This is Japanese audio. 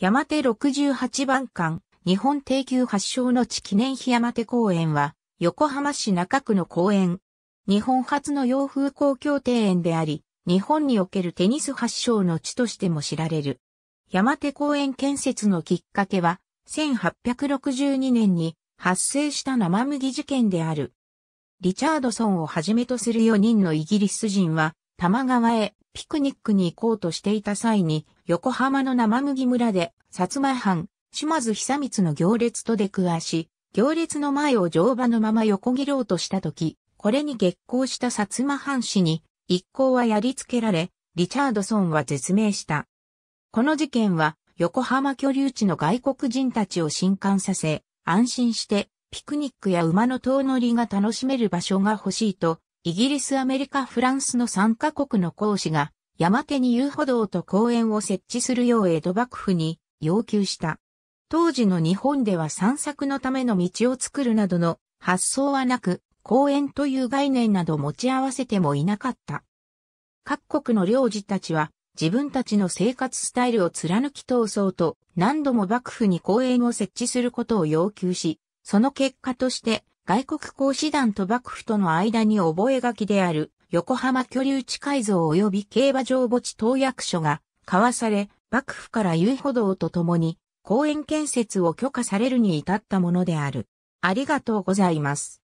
山手68番館、日本定休発祥の地記念碑山手公園は、横浜市中区の公園。日本初の洋風公共庭園であり、日本におけるテニス発祥の地としても知られる。山手公園建設のきっかけは、1862年に発生した生麦事件である。リチャードソンをはじめとする4人のイギリス人は、多摩川へピクニックに行こうとしていた際に、横浜の生麦村で、薩摩藩、島津久光の行列と出くわし、行列の前を乗馬のまま横切ろうとしたとき、これに激光した薩摩藩士に、一行はやりつけられ、リチャードソンは絶命した。この事件は、横浜居留地の外国人たちを震撼させ、安心して、ピクニックや馬の遠乗りが楽しめる場所が欲しいと、イギリス、アメリカ、フランスの3カ国の公使が、山手に遊歩道と公園を設置するよう江戸幕府に要求した。当時の日本では散策のための道を作るなどの発想はなく、公園という概念など持ち合わせてもいなかった。各国の領事たちは、自分たちの生活スタイルを貫き通そうと、何度も幕府に公園を設置することを要求し、その結果として、外国公使団と幕府との間に覚書である横浜居留地改造及び競馬場墓地投薬所が交わされ、幕府から遊歩道とともに公園建設を許可されるに至ったものである。ありがとうございます。